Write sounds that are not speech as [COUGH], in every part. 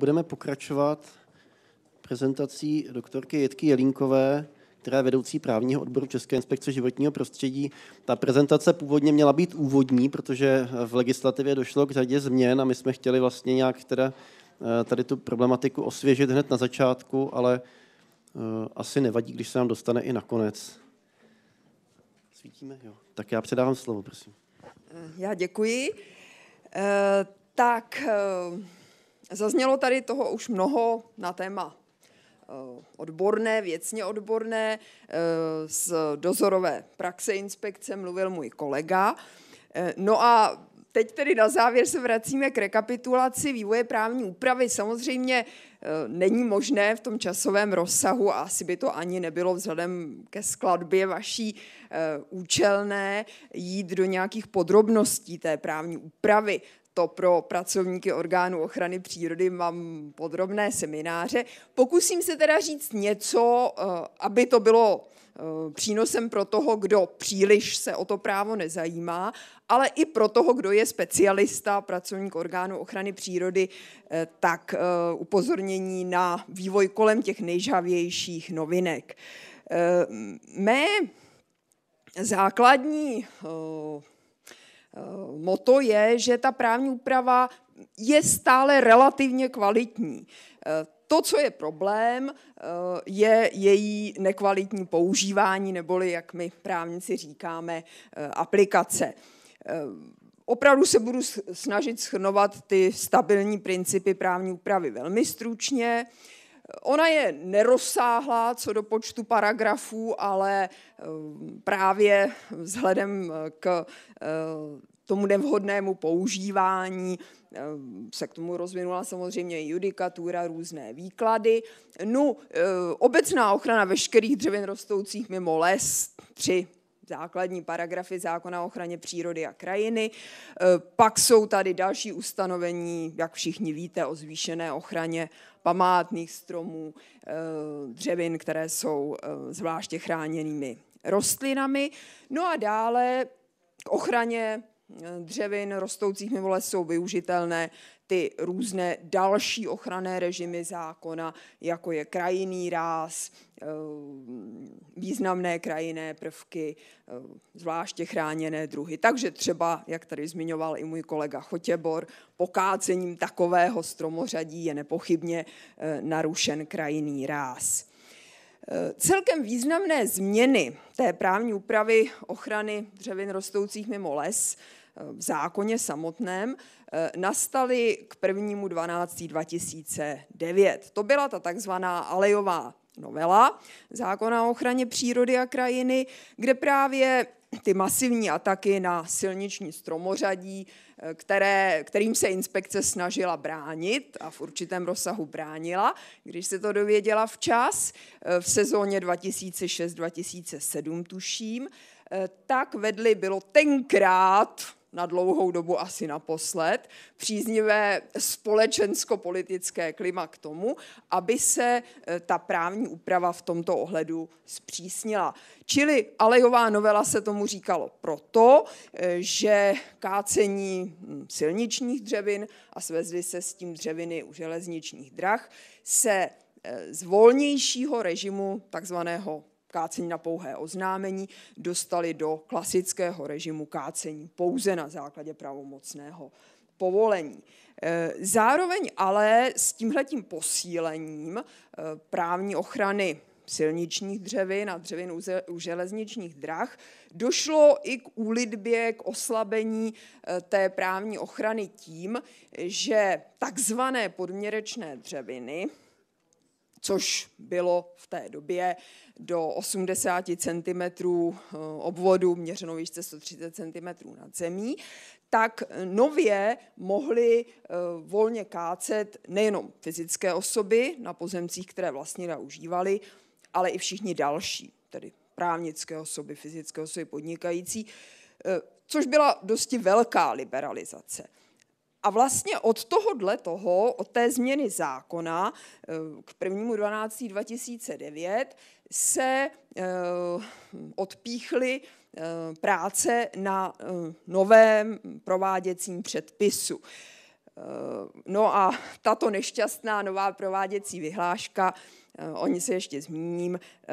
budeme pokračovat prezentací doktorky Jitky Jelínkové, která je vedoucí právního odboru České inspekce životního prostředí. Ta prezentace původně měla být úvodní, protože v legislativě došlo k řadě změn a my jsme chtěli vlastně nějak teda eh, tady tu problematiku osvěžit hned na začátku, ale eh, asi nevadí, když se nám dostane i nakonec. Svítíme? Jo. Tak já předávám slovo, prosím. Eh, já děkuji. E, tak, e Zaznělo tady toho už mnoho na téma eh, odborné, věcně odborné, eh, z dozorové praxe inspekce mluvil můj kolega. Eh, no a teď tedy na závěr se vracíme k rekapitulaci vývoje právní úpravy. Samozřejmě není možné v tom časovém rozsahu a asi by to ani nebylo vzhledem ke skladbě vaší účelné jít do nějakých podrobností té právní úpravy to pro pracovníky orgánu ochrany přírody mám podrobné semináře. Pokusím se teda říct něco, eh, aby to bylo eh, přínosem pro toho, kdo příliš se o to právo nezajímá, ale i pro toho, kdo je specialista, pracovník orgánu ochrany přírody, eh, tak upozornění na vývoj kolem těch nejžavějších novinek. Mé základní Eh, moto je, že ta právní úprava je stále relativně kvalitní. Eh, to, co je problém, eh, je její nekvalitní používání, neboli, jak my právníci říkáme, aplikace. Opravdu se budu snažit schrnovat ty stabilní principy právní úpravy velmi stručně. Ona je nerozsáhlá co do počtu paragrafů, ale eh, právě vzhledem eh, k eh, tomu nevhodnému používání se k tomu rozvinula samozřejmě judikatura, různé výklady. No, obecná ochrana veškerých dřevin rostoucích mimo les, tři základní paragrafy zákona o ochraně přírody a krajiny. E, pak jsou tady další ustanovení, jak všichni víte, o zvýšené ochraně památných stromů, e, dřevin, které jsou e, zvláště chráněnými rostlinami. No a dále k ochraně dřevin rostoucích mimo les jsou využitelné ty různé další ochranné režimy zákona, jako je krajinný ráz, eh, významné krajinné prvky, eh, zvláště chráněné druhy. Takže třeba, jak tady zmiňoval i můj kolega Chotěbor, pokácením takového stromořadí je nepochybně eh, narušen krajinný ráz. Celkem významné změny té právní úpravy ochrany dřevin rostoucích mimo les v zákoně samotném, eh, nastaly k 1.12.2009. 12. 2009. To byla ta takzvaná alejová novela zákona o ochraně přírody a krajiny, kde právě ty masivní ataky na silniční stromořadí, eh, které, kterým se inspekce snažila bránit a v určitém rozsahu bránila, když se to dověděla včas, eh, v sezóně 2006-2007 tuším, tak vedly bylo tenkrát na dlouhou dobu asi naposled, příznivé společensko-politické klima k tomu, aby se eh, ta právní úprava v tomto ohledu zpřísnila. Čili Alejová novela se tomu říkalo proto, eh, že kácení hm, silničních dřevin a svezly se s tím dřeviny u železničních drah se eh, z volnějšího režimu takzvaného kácení na pouhé oznámení dostali do klasického režimu kácení pouze na základě pravomocného povolení. E, zároveň ale s tímhletím posílením e, právní ochrany silničních dřevin a dřevin u železničních drah, došlo i k úlitbě, k oslabení e, té právní ochrany tím, že takzvané podměrečné dřeviny, což bylo v té době do 80 cm eh, obvodu měřenou výšce 130 cm nad zemí, tak nově mohly eh, volně kácet nejenom fyzické osoby na pozemcích, které vlastně a užívali, ale i všichni další, tedy právnické osoby, fyzické osoby podnikající, eh, což byla dosti velká liberalizace. A vlastně od tohohle toho, od té změny zákona eh, k 1.12.2009 se eh, odpíchly eh, práce na novém prováděcím předpisu. No a tato nešťastná nová prováděcí vyhláška Eh, o ní se ještě zmíním, eh,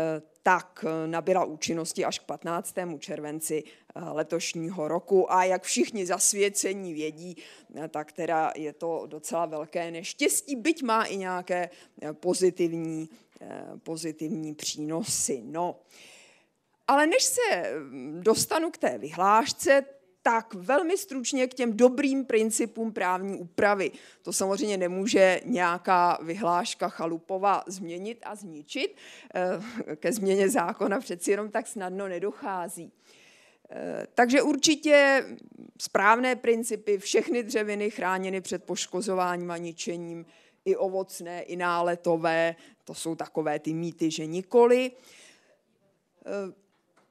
tak eh, nabila účinnosti až k 15. červenci letošního roku. A jak všichni zasvěcení vědí, tak teda je to docela velké neštěstí, byť má i nějaké pozitivní, pozitivní přínosy. No. Ale než se mm, dostanu k té vyhlášce, tak velmi stručně k těm dobrým principům právní úpravy. To samozřejmě nemůže nějaká vyhláška chalupova změnit a zničit. Eh, ke změně zákona přeci jenom tak snadno nedochází. Eh, takže určitě správné principy, všechny dřeviny chráněny před poškozováním a ničením, i ovocné, i náletové, to jsou takové ty mýty, že nikoli. Eh,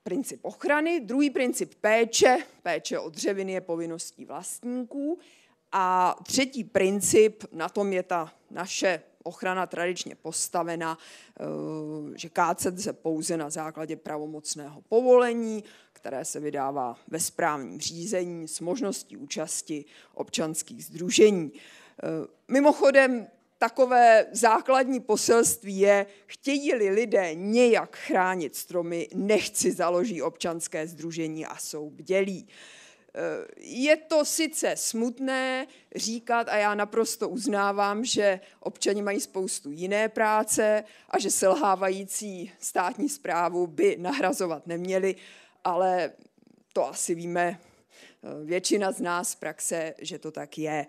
princip ochrany, druhý princip péče, péče o dřeviny je povinností vlastníků a třetí princip, na tom je ta naše ochrana tradičně postavena, eh, že kácet se pouze na základě pravomocného povolení, které se vydává ve správním řízení s možností účasti občanských združení. Eh, mimochodem, takové základní poselství je, chtějí-li lidé nějak chránit stromy, nechci založí občanské združení a jsou bdělí. Eh, je to sice smutné říkat a já naprosto uznávám, že občani mají spoustu jiné práce a že selhávající státní zprávu by nahrazovat neměli, ale to asi víme eh, většina z nás z praxe, že to tak je.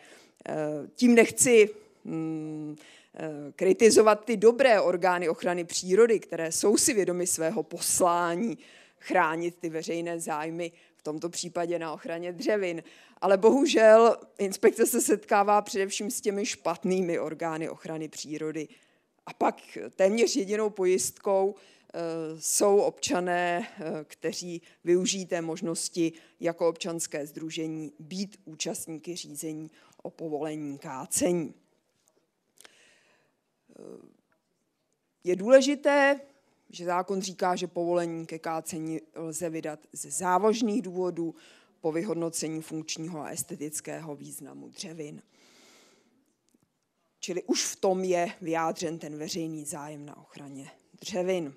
Eh, tím nechci Mm, eh, kritizovat ty dobré orgány ochrany přírody, které jsou si vědomi svého poslání chránit ty veřejné zájmy, v tomto případě na ochraně dřevin. Ale bohužel inspekce se setkává především s těmi špatnými orgány ochrany přírody. A pak téměř jedinou pojistkou eh, jsou občané, eh, kteří využijí té možnosti jako občanské združení být účastníky řízení o povolení kácení. Je důležité, že zákon říká, že povolení ke kácení lze vydat ze závažných důvodů po vyhodnocení funkčního a estetického významu dřevin. Čili už v tom je vyjádřen ten veřejný zájem na ochraně dřevin.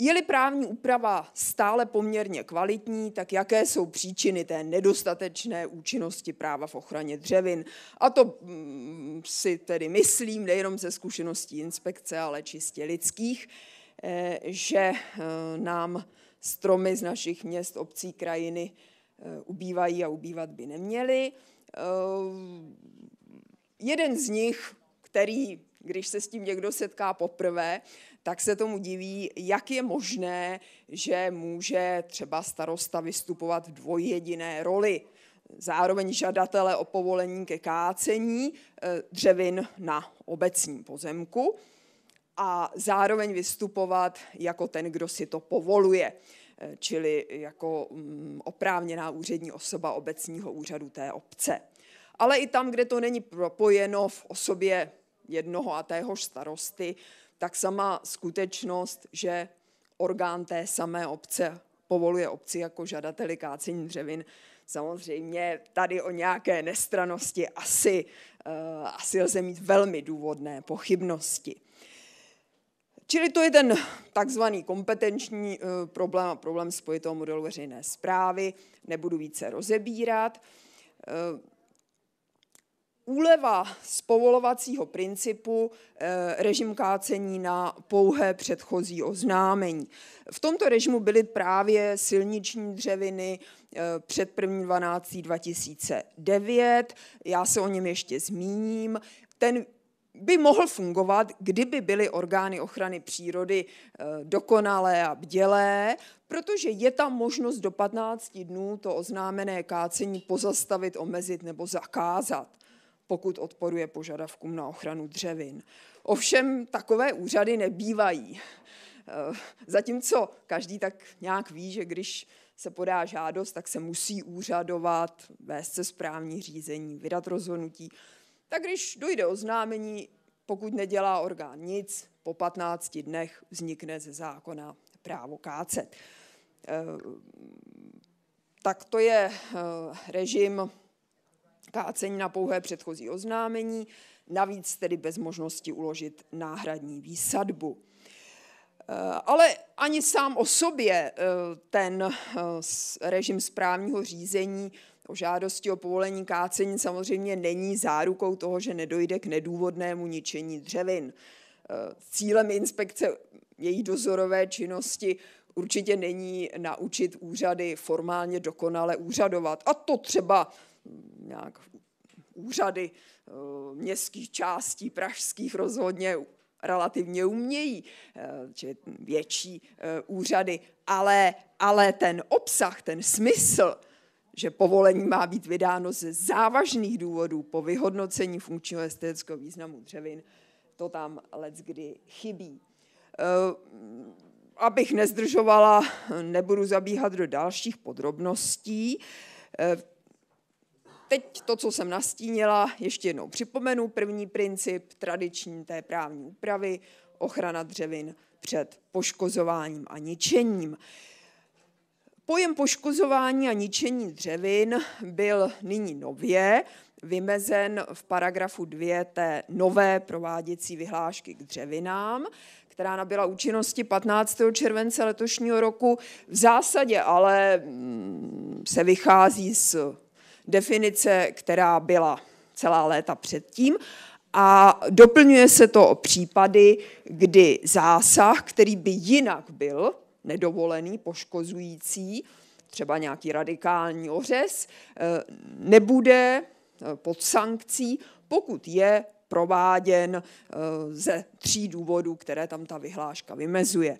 Je-li právní úprava stále poměrně kvalitní, tak jaké jsou příčiny té nedostatečné účinnosti práva v ochraně dřevin? A to mm, si tedy myslím nejenom ze zkušeností inspekce, ale čistě lidských, eh, že eh, nám stromy z našich měst, obcí, krajiny eh, ubývají a ubývat by neměly. Jeden z nich, který když se s tím někdo setká poprvé, tak se tomu diví, jak je možné, že může třeba starosta vystupovat v dvojjediné roli. Zároveň žadatele o povolení ke kácení e, dřevin na obecním pozemku a zároveň vystupovat jako ten, kdo si to povoluje, e, čili jako mm, oprávněná úřední osoba obecního úřadu té obce. Ale i tam, kde to není propojeno v osobě jednoho a téhož starosty, tak sama skutečnost, že orgán té samé obce povoluje obci jako žadateli kácení dřevin, Samozřejmě tady o nějaké nestranosti asi, uh, asi lze mít velmi důvodné pochybnosti. Čili to je ten takzvaný kompetenční eh, problém a problém spojitého modelu veřejné zprávy. Nebudu více rozebírat. Eh, úleva z povolovacího principu eh, režim kácení na pouhé předchozí oznámení. V tomto režimu byly právě silniční dřeviny eh, před 1.12.2009. 2009. Já se o něm ještě zmíním. Ten by mohl fungovat, kdyby byly orgány ochrany přírody eh, dokonalé a bdělé, protože je tam možnost do 15 dnů to oznámené kácení pozastavit, omezit nebo zakázat pokud odporuje požadavkům na ochranu dřevin. Ovšem takové úřady nebývají. Eh, zatímco každý tak nějak ví, že když se podá žádost, tak se musí úřadovat, vést se správní řízení, vydat rozhodnutí. Tak když dojde oznámení, pokud nedělá orgán nic, po 15 dnech vznikne ze zákona právo kácet. Eh, tak to je eh, režim kácení na pouhé předchozí oznámení, navíc tedy bez možnosti uložit náhradní výsadbu. Eh, ale ani sám o sobě eh, ten eh, režim správního řízení o žádosti o povolení kácení samozřejmě není zárukou toho, že nedojde k nedůvodnému ničení dřevin. Cílem inspekce její dozorové činnosti určitě není naučit úřady formálně dokonale úřadovat. A to třeba nějak úřady eh, městských částí pražských rozhodně relativně umějí, eh, či větší eh, úřady, ale, ale ten obsah, ten smysl, že povolení má být vydáno ze závažných důvodů po vyhodnocení funkčního estetického významu dřevin, to tam kdy chybí. Abych nezdržovala, nebudu zabíhat do dalších podrobností teď to, co jsem nastínila, ještě jednou připomenu. První princip tradiční té právní úpravy, ochrana dřevin před poškozováním a ničením. Pojem poškozování a ničení dřevin byl nyní nově vymezen v paragrafu 2 té nové prováděcí vyhlášky k dřevinám, která nabyla účinnosti 15. července letošního roku. V zásadě ale mm, se vychází z definice, která byla celá léta předtím. A doplňuje se to o případy, kdy zásah, který by jinak byl nedovolený, poškozující, třeba nějaký radikální ořez, eh, nebude eh, pod sankcí, pokud je prováděn eh, ze tří důvodů, které tam ta vyhláška vymezuje.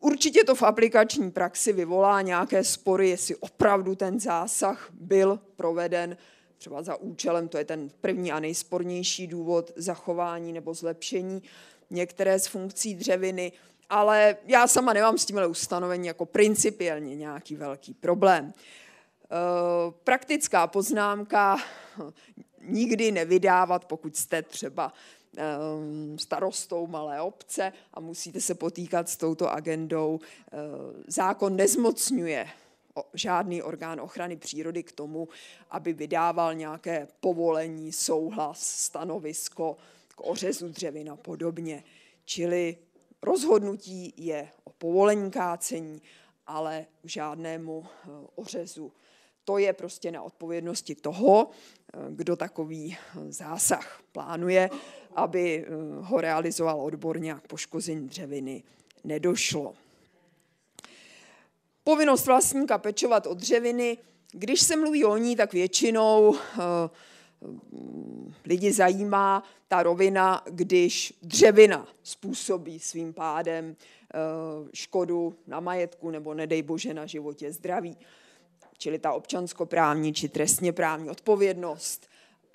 Určitě to v aplikační praxi vyvolá nějaké spory, jestli opravdu ten zásah byl proveden třeba za účelem, to je ten první a nejspornější důvod zachování nebo zlepšení některé z funkcí dřeviny, ale já sama nemám s tímhle ustanovení jako principiálně nějaký velký problém. Eh, praktická poznámka, nikdy nevydávat, pokud jste třeba ehm, starostou malé obce a musíte se potýkat s touto agendou. Eh, zákon nezmocňuje žádný orgán ochrany přírody k tomu, aby vydával nějaké povolení, souhlas, stanovisko k ořezu dřevin a podobně. Čili rozhodnutí je o povolení kácení, ale k žádnému eh, ořezu to je prostě na odpovědnosti toho, eh, kdo takový eh, zásah plánuje, aby eh, ho realizoval odborně a k poškození dřeviny nedošlo. Povinnost vlastníka pečovat o dřeviny, když se mluví o ní, tak většinou mm, lidi zajímá ta rovina, když dřevina způsobí svým pádem škodu na majetku nebo nedej bože na životě zdraví čili ta občanskoprávní či trestně právní odpovědnost.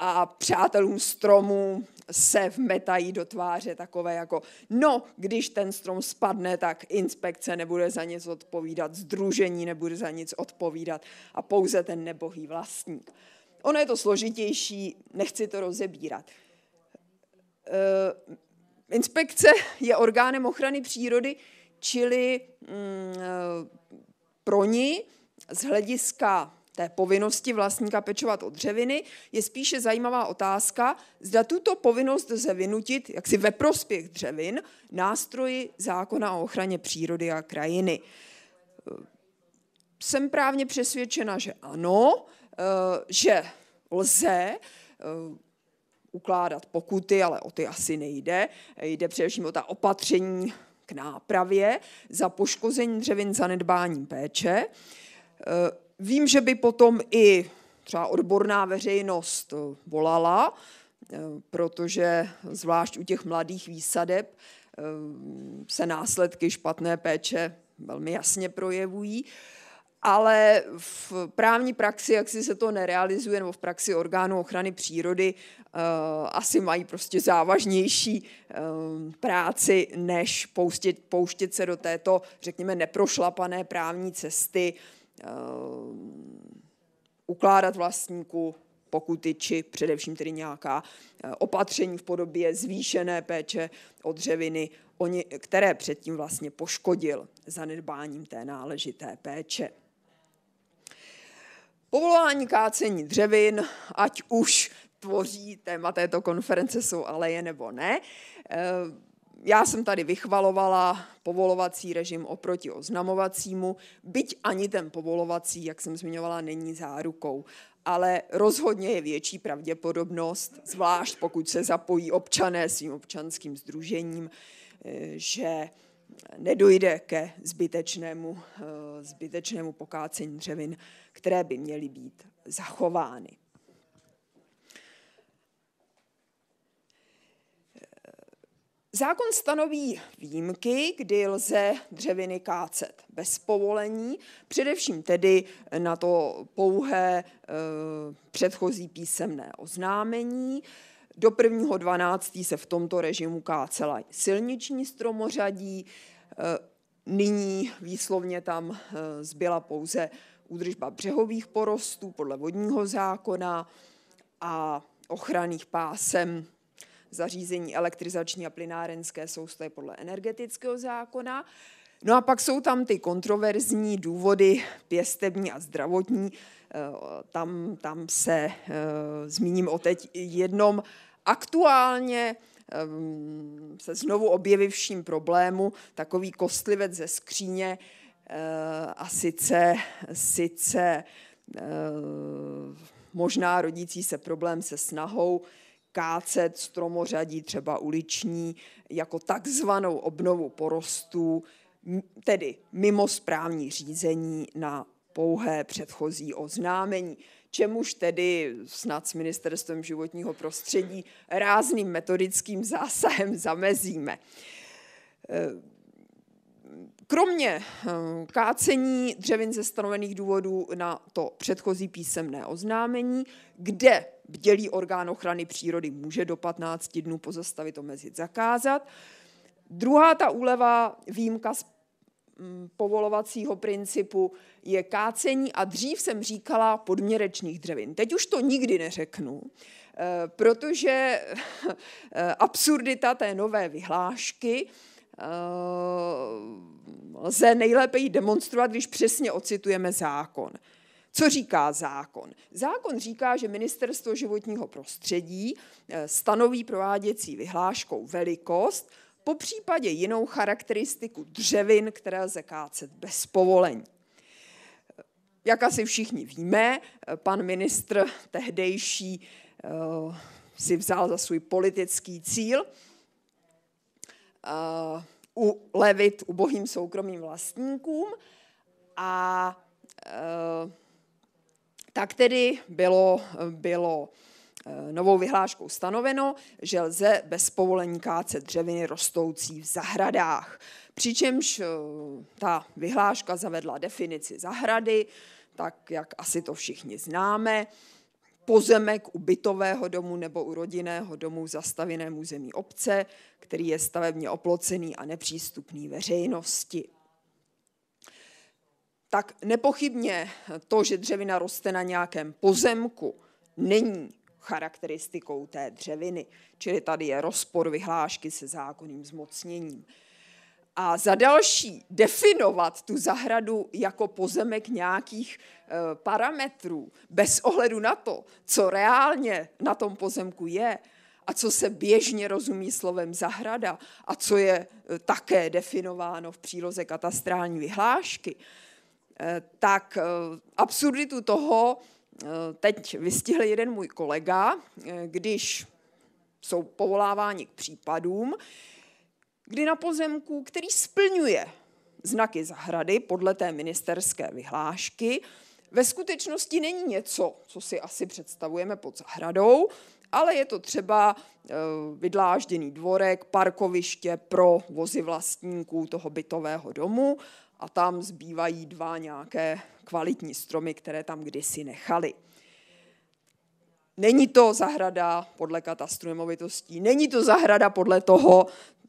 A přátelům stromů se vmetají do tváře takové jako, no, když ten strom spadne, tak inspekce nebude za nic odpovídat, združení nebude za nic odpovídat a pouze ten nebohý vlastník. Ono je to složitější, nechci to rozebírat. Eh, inspekce je orgánem ochrany přírody, čili mm, eh, pro ní z hlediska té povinnosti vlastníka pečovat o dřeviny, je spíše zajímavá otázka, zda tuto povinnost lze vynutit jaksi ve prospěch dřevin nástroji zákona o ochraně přírody a krajiny. Jsem právně přesvědčena, že ano, eh, že lze eh, ukládat pokuty, ale o ty asi nejde. Jde především o ta opatření k nápravě za poškození dřevin zanedbáním péče. Eh, vím, že by potom i třeba odborná veřejnost eh, volala, eh, protože zvlášť u těch mladých výsadeb se následky špatné péče velmi jasně projevují. Ale v právní praxi, jak si se to nerealizuje, nebo v praxi orgánů ochrany přírody, asi mají prostě závažnější práci, než pouštět, pouštět se do této, řekněme, neprošlapané právní cesty, Ehm, ukládat vlastníku pokuty či především tedy nějaká eh, opatření v podobě zvýšené péče o dřeviny, které předtím vlastně poškodil zanedbáním té náležité péče. Povolování kácení dřevin, ať už tvoří téma této konference, jsou aleje nebo ne, eh, já jsem tady vychvalovala povolovací režim oproti oznamovacímu, byť ani ten povolovací, jak jsem zmiňovala, není zárukou, ale rozhodně je větší pravděpodobnost, zvlášť pokud se zapojí občané svým občanským združením, eh, že nedojde ke zbytečnému, eh, zbytečnému pokácení dřevin, které by měly být zachovány. Zákon stanoví výjimky, kdy lze dřeviny kácet bez povolení, především tedy na to pouhé e, předchozí písemné oznámení. Do 1.12. se v tomto režimu kácela silniční stromořadí, e, nyní výslovně tam e, zbyla pouze údržba břehových porostů podle vodního zákona a ochranných pásem zařízení elektrizační a plynárenské soustavy podle energetického zákona. No a pak jsou tam ty kontroverzní důvody pěstební a zdravotní. Eh, tam, tam se eh, zmíním o teď jednom aktuálně ehm, se znovu objevivším problému, takový kostlivec ze skříně eh, a sice, sice možná rodící se problém se snahou kácet stromořadí, třeba uliční, jako takzvanou obnovu porostů, tedy mimo správní řízení na pouhé předchozí oznámení, čemuž tedy snad s ministerstvem životního prostředí rázným metodickým [LAUGHS] zásahem zamezíme. Kromě eh, kácení dřevin ze stanovených důvodů na to předchozí písemné oznámení, kde bdělý orgán ochrany přírody může do 15 dnů pozastavit, omezit, zakázat. Druhá ta úleva, výjimka z mm, povolovacího principu je kácení a dřív jsem říkala podměrečných dřevin. Teď už to nikdy neřeknu, eh, protože [LAUGHS] eh, absurdita té nové vyhlášky Eh, lze nejlépe ji demonstrovat, když přesně ocitujeme zákon. Co říká zákon? Zákon říká, že Ministerstvo životního prostředí eh, stanoví prováděcí vyhláškou velikost, po případě jinou charakteristiku dřevin, které lze kácet bez povolení. Eh, jak asi všichni víme, pan ministr tehdejší si vzal za svůj politický cíl uh, ulevit ubohým soukromým vlastníkům. A uh, tak tedy bylo, bylo uh, novou vyhláškou stanoveno, že lze bez povolení kácet dřeviny rostoucí v zahradách. Přičemž uh, ta vyhláška zavedla definici zahrady, tak jak asi to všichni známe pozemek u bytového domu nebo u rodinného domu v zastavěném území obce, který je stavebně oplocený a nepřístupný veřejnosti. Tak nepochybně to, že dřevina roste na nějakém pozemku, není charakteristikou té dřeviny, čili tady je rozpor vyhlášky se zákonným zmocněním. A za další, definovat tu zahradu jako pozemek nějakých eh, parametrů, bez ohledu na to, co reálně na tom pozemku je a co se běžně rozumí slovem zahrada a co je eh, také definováno v příloze katastrální vyhlášky, eh, tak absurditu toho teď vystihl jeden můj kolega, když jsou povoláváni k případům, kdy na pozemku, který splňuje znaky zahrady podle té ministerské vyhlášky, ve skutečnosti není něco, co si asi představujeme pod zahradou, ale je to třeba eh, vydlážděný dvorek, parkoviště pro vozy vlastníků toho bytového domu a tam zbývají dva nějaké kvalitní stromy, které tam kdysi nechali. Není to zahrada podle katastru nemovitostí, není to zahrada podle toho,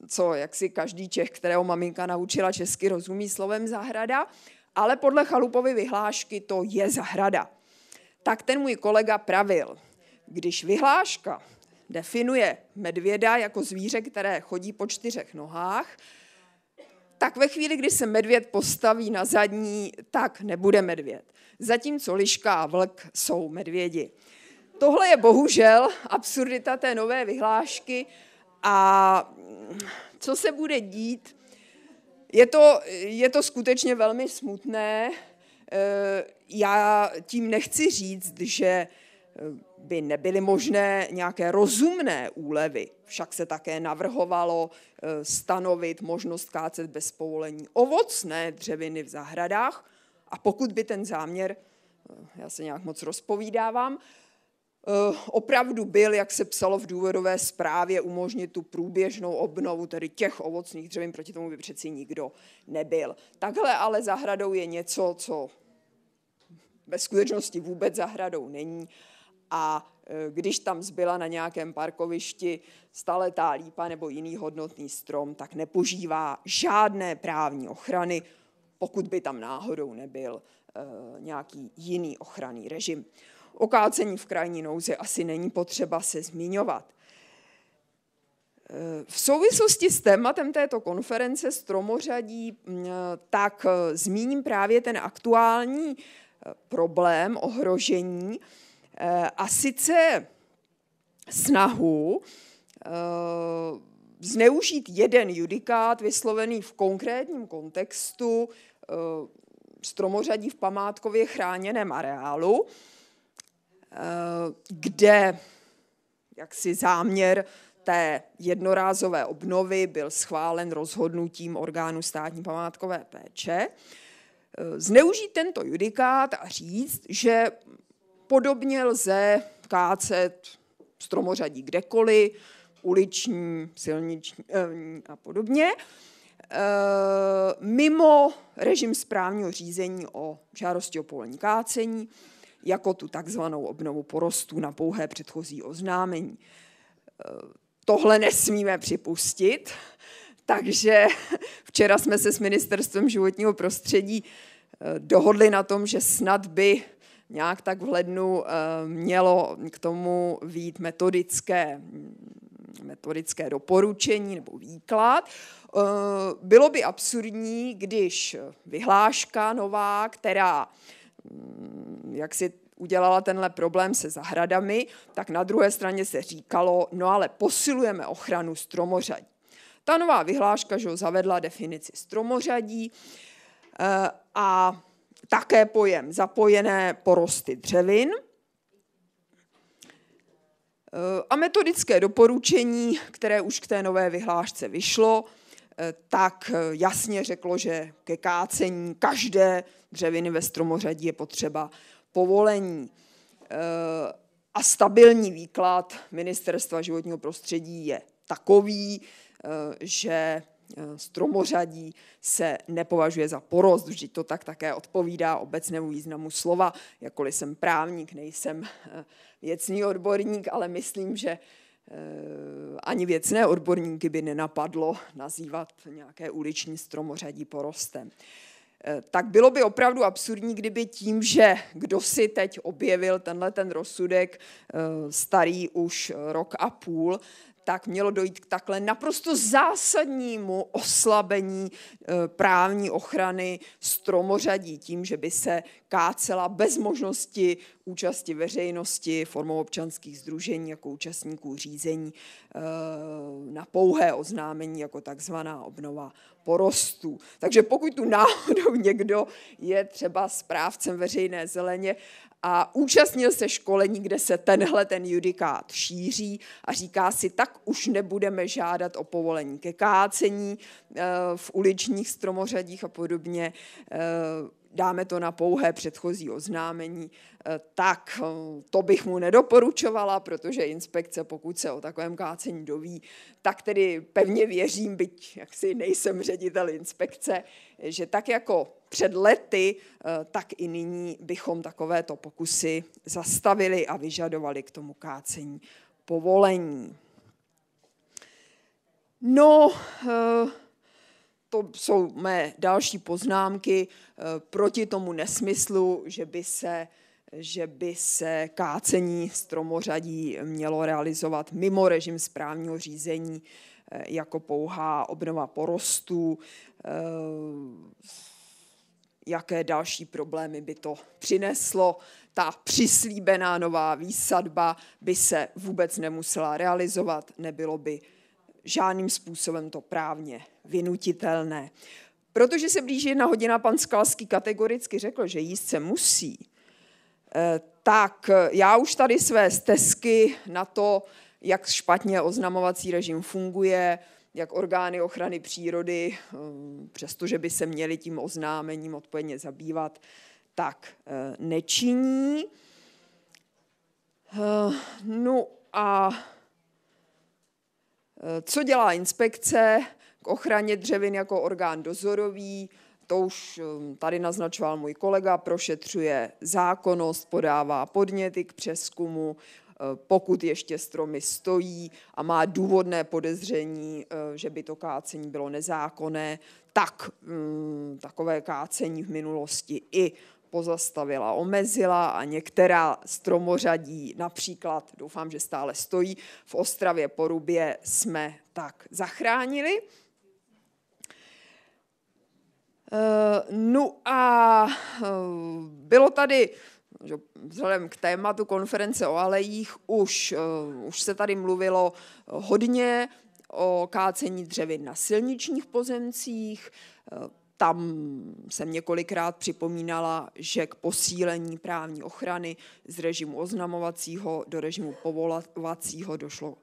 co jak si každý Čech, kterého maminka naučila česky, rozumí slovem zahrada, ale podle Chalupovy vyhlášky to je zahrada. Tak ten můj kolega pravil, když vyhláška definuje medvěda jako zvíře, které chodí po čtyřech nohách, tak ve chvíli, kdy se medvěd postaví na zadní, tak nebude medvěd. Zatímco liška a vlk jsou medvědi. Tohle je bohužel absurdita té nové vyhlášky, a co se bude dít? Je to, je to skutečně velmi smutné. Eh, já tím nechci říct, že eh, by nebyly možné nějaké rozumné úlevy. Však se také navrhovalo eh, stanovit možnost kácet bez povolení ovocné dřeviny v zahradách. A pokud by ten záměr, já se nějak moc rozpovídávám, Eh, opravdu byl, jak se psalo v důvodové zprávě, umožnit tu průběžnou obnovu tedy těch ovocných dřevin, proti tomu by přeci nikdo nebyl. Takhle ale zahradou je něco, co ve skutečnosti vůbec zahradou není a eh, když tam zbyla na nějakém parkovišti staletá lípa nebo jiný hodnotný strom, tak nepožívá žádné právní ochrany, pokud by tam náhodou nebyl eh, nějaký jiný ochranný režim. O kácení v krajní nouzi asi není potřeba se zmiňovat. V souvislosti s tématem této konference Stromořadí tak e, zmíním právě ten aktuální e, problém ohrožení e, a sice snahu zneužít jeden judikát vyslovený v konkrétním kontextu stromořadí v památkově chráněném areálu Eh, kde jaksi záměr té jednorázové obnovy byl schválen rozhodnutím orgánu státní památkové péče, eh, zneužít tento judikát a říct, že podobně lze kácet stromořadí kdekoliv, uliční, silniční eh, a podobně, mimo režim správního řízení o žádosti o povolení kácení, jako tu takzvanou obnovu porostů na pouhé předchozí oznámení. Eh, tohle nesmíme připustit, [LAUGHS] takže [LAUGHS] včera jsme se s Ministerstvem životního prostředí eh, dohodli na tom, že snad by nějak tak v lednu eh, mělo k tomu vít metodické, mm, metodické doporučení nebo výklad. Bylo by absurdní, když vyhláška nová, která Mm, jak si udělala tenhle problém se zahradami, tak na druhé straně se říkalo, no ale posilujeme ochranu stromořadí. Ta nová vyhláška že ho zavedla definici stromořadí eh, a také pojem zapojené porosty dřevin. Eh, a metodické doporučení, které už k té nové vyhlášce vyšlo, Eh, tak eh, jasně řeklo, že ke kácení každé dřeviny ve stromořadí je potřeba povolení. Eh, a stabilní výklad Ministerstva životního prostředí je takový, že stromořadí se nepovažuje za porost, vždyť to tak také odpovídá obecnému významu slova, jakkoliv jsem právník, nejsem věcný odborník, ale myslím, že Eh, ani věcné odborníky by nenapadlo nazývat nějaké uliční stromořadí porostem. Eh, tak bylo by opravdu absurdní, kdyby tím, že kdo si teď objevil tenhle ten rozsudek eh, starý už rok a půl, tak mělo dojít k takhle naprosto zásadnímu oslabení e, právní ochrany stromořadí tím, že by se kácela bez možnosti účasti veřejnosti formou občanských združení jako účastníků řízení e, na pouhé oznámení jako takzvaná obnova porostů. Takže pokud tu náhodou někdo je třeba správcem veřejné zeleně a účastnil se školení, kde se tenhle ten judikát šíří a říká si, tak už nebudeme žádat o povolení ke kácení eh, v uličních stromořadích a podobně eh, dáme to na pouhé předchozí oznámení, eh, tak eh, to bych mu nedoporučovala, protože inspekce, pokud se o takovém kácení doví, tak tedy pevně věřím, byť jaksi nejsem ředitel inspekce, že tak jako před lety, eh, tak i nyní bychom takovéto pokusy zastavili a vyžadovali k tomu kácení povolení. No, to jsou mé další poznámky eh, proti tomu nesmyslu, že by se že by se kácení stromořadí mělo realizovat mimo režim správního řízení eh, jako pouhá obnova porostů. Eh, jaké další problémy by to přineslo? Ta přislíbená nová výsadba by se vůbec nemusela realizovat, nebylo by žádným způsobem to právně vynutitelné. Protože se blíží jedna hodina, pan Skalský kategoricky řekl, že jíst se musí, eh, tak já už tady své stezky na to, jak špatně oznamovací režim funguje, jak orgány ochrany přírody, eh, přestože by se měly tím oznámením odpovědně zabývat, tak eh, nečiní. No a co dělá inspekce? k ochraně dřevin jako orgán dozorový, to už um, tady naznačoval můj kolega, prošetřuje zákonnost, podává podněty k přeskumu, uh, pokud ještě stromy stojí a má důvodné podezření, uh, že by to kácení bylo nezákonné, tak um, takové kácení v minulosti i pozastavila, omezila a některá stromořadí, například, doufám, že stále stojí, v Ostravě Porubě jsme tak zachránili. No a eh, bylo tady že vzhledem k tématu konference o alejích už, eh, už se tady mluvilo hodně o kácení dřevin na silničních pozemcích. tam jsem několikrát připomínala, že k posílení právní ochrany z režimu oznamovacího do režimu povolovacího došlo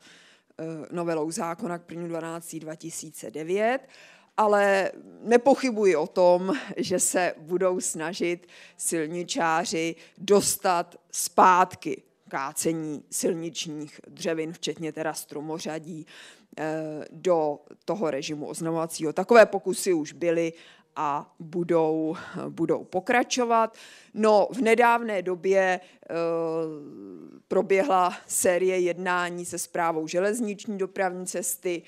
novelou zákona k 1.12.2009. 2009 ale nepochybuji o tom, že se budou snažit silničáři dostat zpátky kácení silničních dřevin, včetně teda stromořadí, eh, do toho režimu oznamovacího. Takové pokusy už byly a budou, budou pokračovat. No, v nedávné době e, proběhla série jednání se zprávou železniční dopravní cesty,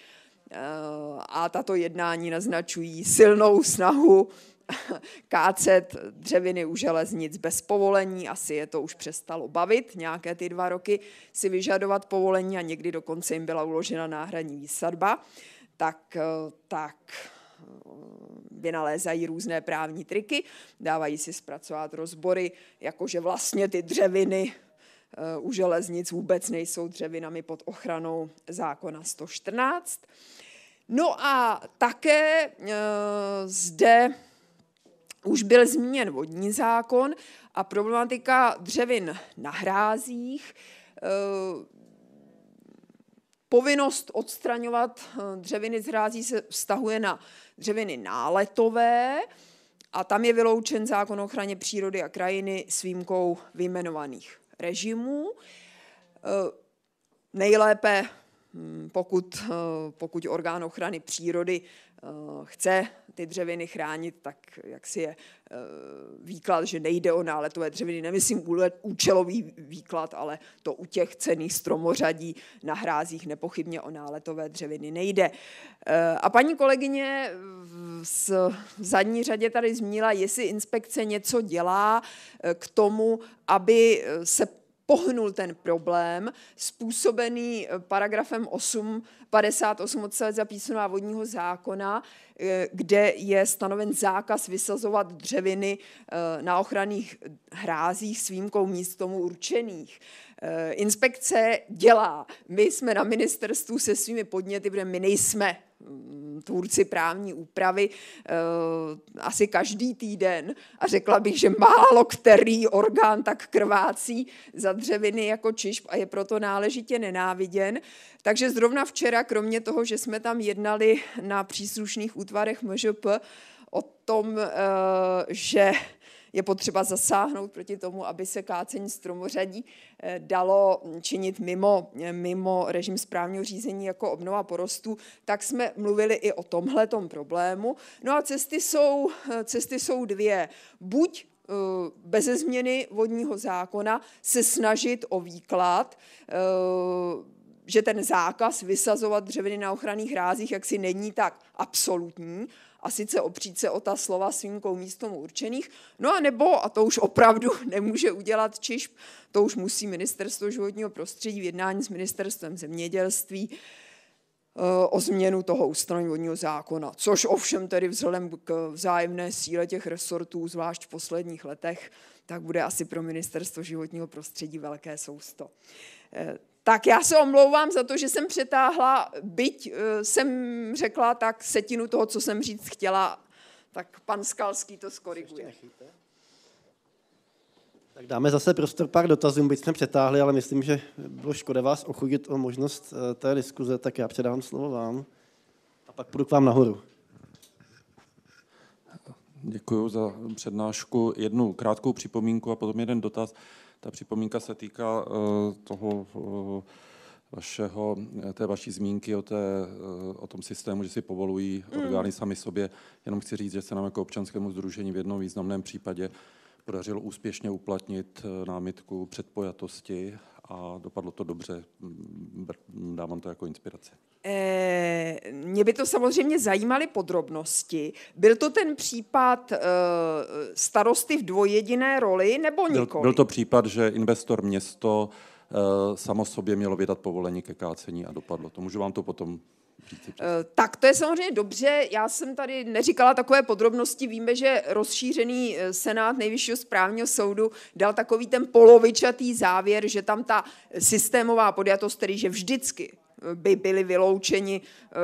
Eh, a tato jednání naznačují silnou snahu [LAUGHS] kácet dřeviny u železnic bez povolení, asi je to už přestalo bavit, nějaké ty dva roky, si vyžadovat povolení a někdy dokonce jim byla uložena náhradní výsadba, tak, eh, tak eh, vynalézají různé právní triky, dávají si zpracovat rozbory, jakože vlastně ty dřeviny Eh, u železnic vůbec nejsou dřevinami pod ochranou zákona 114. No a také eh, zde už byl zmíněn vodní zákon a problematika dřevin na hrázích. Eh, povinnost odstraňovat dřeviny z hrází se vztahuje na dřeviny náletové a tam je vyloučen zákon o ochraně přírody a krajiny s výjimkou vyjmenovaných režimů, eh, nejlépe Hmm, pokud, eh, pokud orgán ochrany přírody eh, chce ty dřeviny chránit, tak jak si je eh, výklad, že nejde o náletové dřeviny, nemyslím účelový výklad, ale to u těch cených stromořadí na hrázích nepochybně o náletové dřeviny nejde. A paní kolegyně v zadní řadě tady zmínila, jestli inspekce něco dělá k tomu, aby se pohnul ten problém způsobený eh, paragrafem 8 58 odstavec zapísaná vodního zákona, eh, kde je stanoven zákaz vysazovat dřeviny eh, na ochranných hrázích s výjimkou míst tomu určených. Eh, inspekce dělá. My jsme na ministerstvu se svými podněty, protože my nejsme mm, tvůrci právní úpravy asi každý týden a řekla bych, že málo který orgán tak krvácí za dřeviny jako čišp a je proto náležitě nenáviděn. Takže zrovna včera kromě toho, že jsme tam jednali na příslušných útvarech MŽP o tom, eh, že je potřeba zasáhnout proti tomu, aby se kácení stromořadí eh, dalo činit mimo, eh, mimo režim správního řízení jako obnova porostů, tak jsme mluvili i o tomhle problému. No a cesty jsou, cesty jsou dvě. Buď bez změny vodního zákona se snažit o výklad, že ten zákaz vysazovat dřeviny na ochranných rázích jaksi není tak absolutní a sice opřít se o ta slova svým míst určených, no a nebo, a to už opravdu [LAUGHS] nemůže udělat Čiž, to už musí ministerstvo životního prostředí v jednání s ministerstvem zemědělství, eh, o změnu toho ustanovodního zákona, což ovšem tedy vzhledem k vzájemné síle těch resortů, zvlášť v posledních letech, tak bude asi pro ministerstvo životního prostředí velké sousto. Eh, tak já se omlouvám za to, že jsem přetáhla, byť eh, jsem řekla tak setinu toho, co jsem říct chtěla, tak pan Skalský to skoriguje. Tak dáme zase prostor pár dotazům, byť jsme přetáhli, ale myslím, že bylo škoda vás ochudit o možnost eh, té diskuze, tak já předám slovo vám a pak půjdu k vám nahoru. Děkuji za přednášku. Jednu krátkou připomínku a potom jeden dotaz. Ta připomínka se týká eh, toho eh, vašeho, eh, té vaší zmínky o, té, o tom systému, že si povolují mm. orgány mm. sami sobě. Jenom chci říct, že se nám jako občanskému združení v jednom významném případě podařilo úspěšně uplatnit námitku předpojatosti a dopadlo to dobře. Dávám to jako inspiraci. Eh, mě by to samozřejmě zajímaly podrobnosti. Byl to ten případ eh, starosty v dvojjediné roli nebo nikoli? Byl, byl to případ, že investor město eh, samo sobě mělo vydat povolení ke kácení a dopadlo to. Můžu vám to potom tak to je samozřejmě dobře. Já jsem tady neříkala takové podrobnosti. Víme, že rozšířený senát nejvyššího správního soudu dal takový ten polovičatý závěr, že tam ta systémová podjatost, tedy že vždycky by byli vyloučeni eh,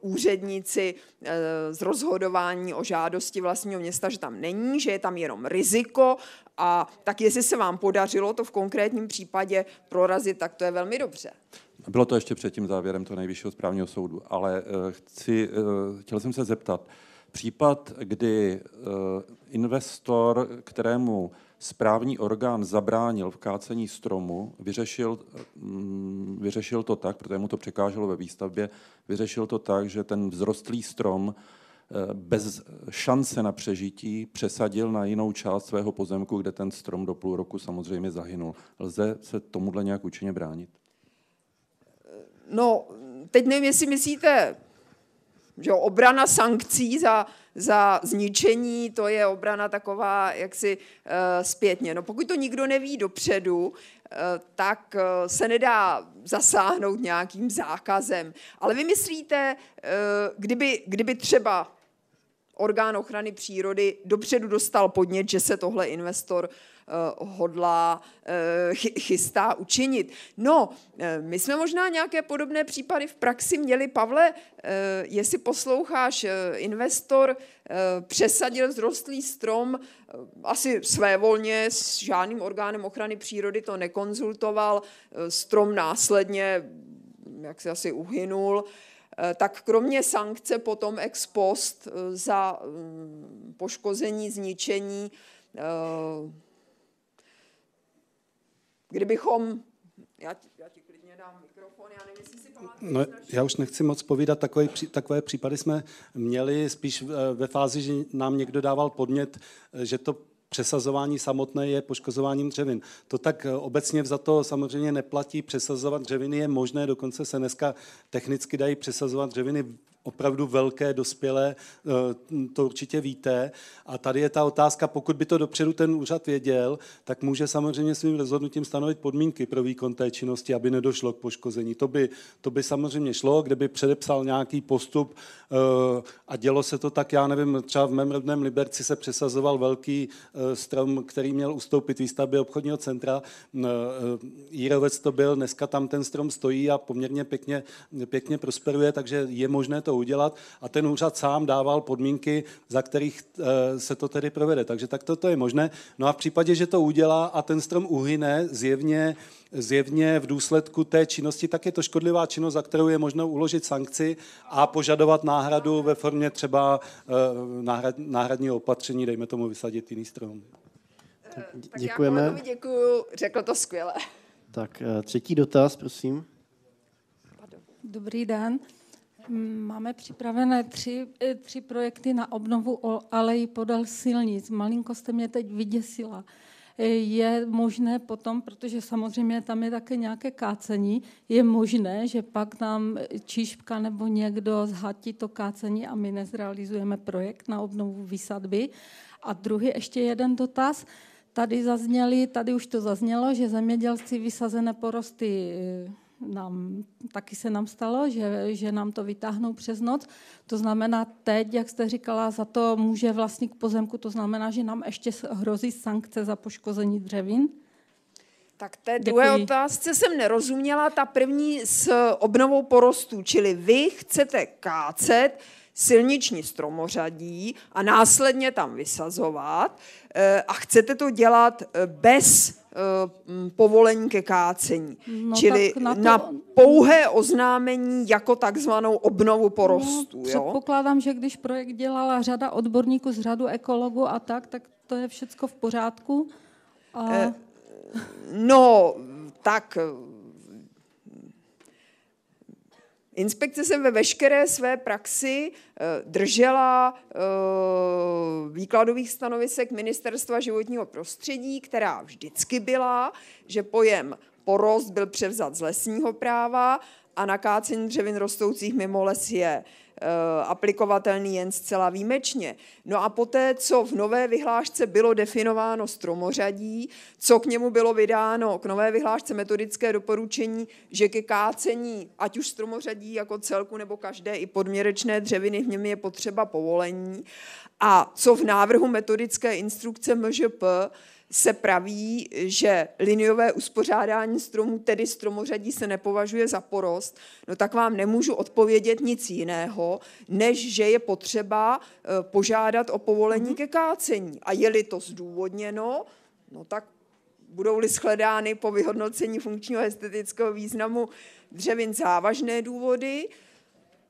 úředníci eh, z rozhodování o žádosti vlastního města, že tam není, že je tam jenom riziko a tak jestli se vám podařilo to v konkrétním případě prorazit, tak to je velmi dobře. Bylo to ještě před tím závěrem toho nejvyššího správního soudu, ale eh, chci, chtěl jsem se zeptat, případ, kdy investor, kterému správní orgán zabránil v kácení stromu, vyřešil, mm, vyřešil to tak, protože mu to překáželo ve výstavbě, vyřešil to tak, že ten vzrostlý strom eh, bez šance na přežití přesadil na jinou část svého pozemku, kde ten strom do půl roku samozřejmě zahynul. Lze se tomuhle nějak účinně bránit? No, teď nevím, jestli myslíte že obrana sankcí za za zničení, to je obrana taková jaksi eh, zpětně. No pokud to nikdo neví dopředu, eh, tak eh, se nedá zasáhnout nějakým zákazem. Ale vy myslíte, kdyby, kdyby třeba orgán ochrany přírody dopředu dostal podnět, že se tohle investor uh, Eh, hodlá, eh, chystá učinit. No, eh, my jsme možná nějaké podobné případy v praxi měli. Pavle, jestli posloucháš, investor přesadil vzrostlý strom asi svévolně, s žádným orgánem ochrany přírody to nekonzultoval, strom následně, jak se asi uhynul, tak kromě sankce potom ex post za mm, poškození, zničení, kdybychom já ti, já ti klidně dám mikrofon, já nevím, jestli si pamatuju. No, já už nechci moc povídat, takové, takové případy jsme měli spíš eh, ve fázi, že nám někdo dával podmět, eh, že to přesazování samotné je poškozováním dřevin. To tak eh, obecně za to samozřejmě neplatí. Přesazovat dřeviny je možné, dokonce se dneska technicky dají přesazovat dřeviny opravdu velké, dospělé, eh, to určitě víte. A tady je ta otázka, pokud by to dopředu ten úřad věděl, tak může samozřejmě svým rozhodnutím stanovit podmínky pro výkon té činnosti, aby nedošlo k poškození. To by, to by samozřejmě šlo, kdyby předepsal nějaký postup eh, a dělo se to tak, já nevím, třeba v mém rodném Liberci se přesazoval velký eh, strom, který měl ustoupit výstavbě obchodního centra. Jírovec to byl, dneska tam ten strom stojí a poměrně pěkně, pěkně prosperuje, takže je možné to udělat a ten úřad sám dával podmínky, za kterých eh, se to tedy provede. Takže tak toto je možné. No a v případě, že to udělá a ten strom uhyne zjevně, zjevně v důsledku té činnosti, tak je to škodlivá činnost, za kterou je možno uložit sankci a požadovat náhradu ve formě třeba eh, náhrad, náhradního opatření, dejme tomu vysadit jiný strom. Eh, tak Děkujeme. Já děkuju, řekl to skvěle. Tak třetí dotaz, prosím. Dobrý den. Máme připravené tři, eh, tři projekty na obnovu aleji podal silnic. Malinko jste mě teď vyděsila. Eh, je možné potom, protože samozřejmě tam je také nějaké kácení, je možné, že pak nám Číšpka nebo někdo zhatí to kácení a my nezrealizujeme projekt na obnovu výsadby. A druhý ještě jeden dotaz. Tady zazněli, tady už to zaznělo, že zemědělci vysazené porosty eh, nám, taky se nám stalo, že, že nám to vytáhnou přes noc. To znamená, teď, jak jste říkala, za to může vlastník pozemku, to znamená, že nám ještě hrozí sankce za poškození dřevin. Tak té Děkuji. druhé otázce jsem nerozuměla, ta první s obnovou porostů, čili vy chcete kácet silniční stromořadí a následně tam vysazovat eh, a chcete to dělat eh, bez Eh, povolení ke kácení. No, Čili na, to... na pouhé oznámení jako takzvanou obnovu porostů. No, předpokládám, jo? že když projekt dělala řada odborníků z řadu ekologů a tak, tak to je všecko v pořádku. A... Eh, no, tak Inspekce jsem ve veškeré své praxi eh, držela eh, výkladových stanovisek Ministerstva životního prostředí, která vždycky byla, že pojem porost byl převzat z lesního práva a nakácení dřevin rostoucích mimo les je eh, aplikovatelný jen zcela výjimečně. No a poté, co v nové vyhlášce bylo definováno stromořadí, co k němu bylo vydáno, k nové vyhlášce metodické doporučení, že ke kácení, ať už stromořadí jako celku nebo každé i podměrečné dřeviny, v něm je potřeba povolení. A co v návrhu metodické instrukce MŽP, se praví, že liniové uspořádání stromů, tedy stromořadí, se nepovažuje za porost, no tak vám nemůžu odpovědět nic jiného, než že je potřeba eh, požádat o povolení mhm. ke kácení. A je-li to zdůvodněno, no tak budou-li shledány po vyhodnocení funkčního estetického významu dřevin závažné důvody,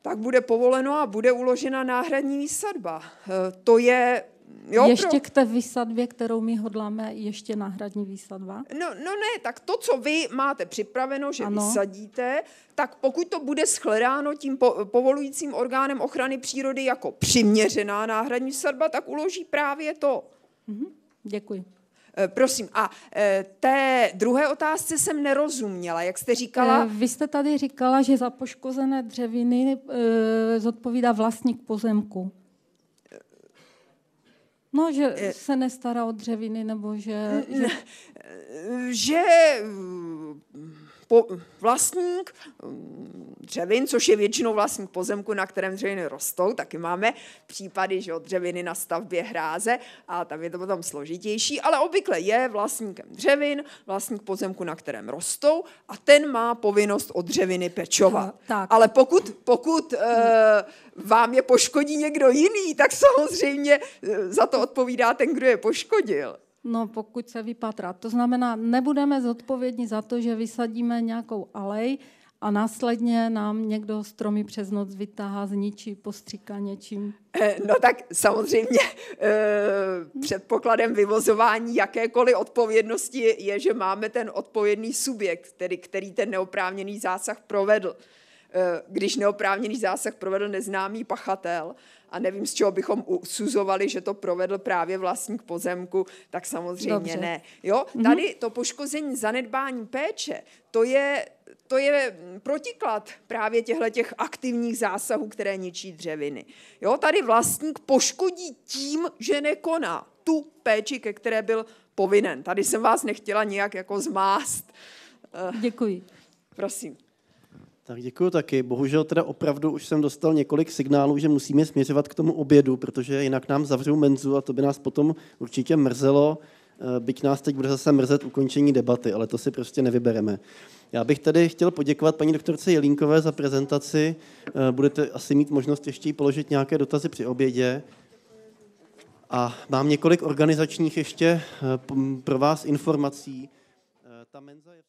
tak bude povoleno a bude uložena náhradní výsadba. Eh, to je Jo, ještě pro... k té výsadbě, kterou my hodláme, ještě náhradní výsadba? No, no ne, tak to, co vy máte připraveno, že ano. vysadíte, tak pokud to bude shledáno tím po, povolujícím orgánem ochrany přírody jako přiměřená náhradní výsadba, tak uloží právě to. Mhm, děkuji. E, prosím, a e, té druhé otázce jsem nerozuměla, jak jste říkala. E, vy jste tady říkala, že za poškozené dřeviny zodpovídá vlastník pozemku. No, že eh, se nestará o dřeviny, nebo že... Eh, že... Eh, že po, vlastník mm, dřevin, což je většinou vlastník pozemku, na kterém dřeviny rostou, taky máme případy, že od dřeviny na stavbě hráze a tam je to potom složitější, ale obvykle je vlastníkem dřevin, vlastník pozemku, na kterém rostou a ten má povinnost od dřeviny pečovat. Tak. Ale pokud, pokud e, vám je poškodí někdo jiný, tak samozřejmě eh, za to odpovídá ten, kdo je poškodil. No, pokud se vypatrá. To znamená, nebudeme zodpovědní za to, že vysadíme nějakou alej a následně nám někdo stromy přes noc vytáhá, zničí, postříká něčím. Eh, no tak samozřejmě eh, hm? předpokladem vyvozování jakékoliv odpovědnosti je, že máme ten odpovědný subjekt, který, který ten neoprávněný zásah provedl. Eh, když neoprávněný zásah provedl neznámý pachatel, a nevím, z čeho bychom usuzovali, že to provedl právě vlastník pozemku, tak samozřejmě Dobře. ne. Jo? Mhm. Tady to poškození zanedbání péče, to je, to je mm, protiklad právě těchto těch aktivních zásahů, které ničí dřeviny. Jo? Tady vlastník poškodí tím, že nekoná tu péči, ke které byl povinen. Tady jsem vás nechtěla nějak jako zmást. Eh, Děkuji. Prosím. Tak děkuji taky. Bohužel teda opravdu už jsem dostal několik signálů, že musíme směřovat k tomu obědu, protože jinak nám zavřou menzu a to by nás potom určitě mrzelo, eh, byť nás teď bude zase mrzet ukončení debaty, ale to si prostě nevybereme. Já bych tady chtěl poděkovat paní doktorce Jelínkové za prezentaci. Eh, budete asi mít možnost ještě položit nějaké dotazy při obědě. A mám několik organizačních ještě eh, pro vás informací. Ta menza je...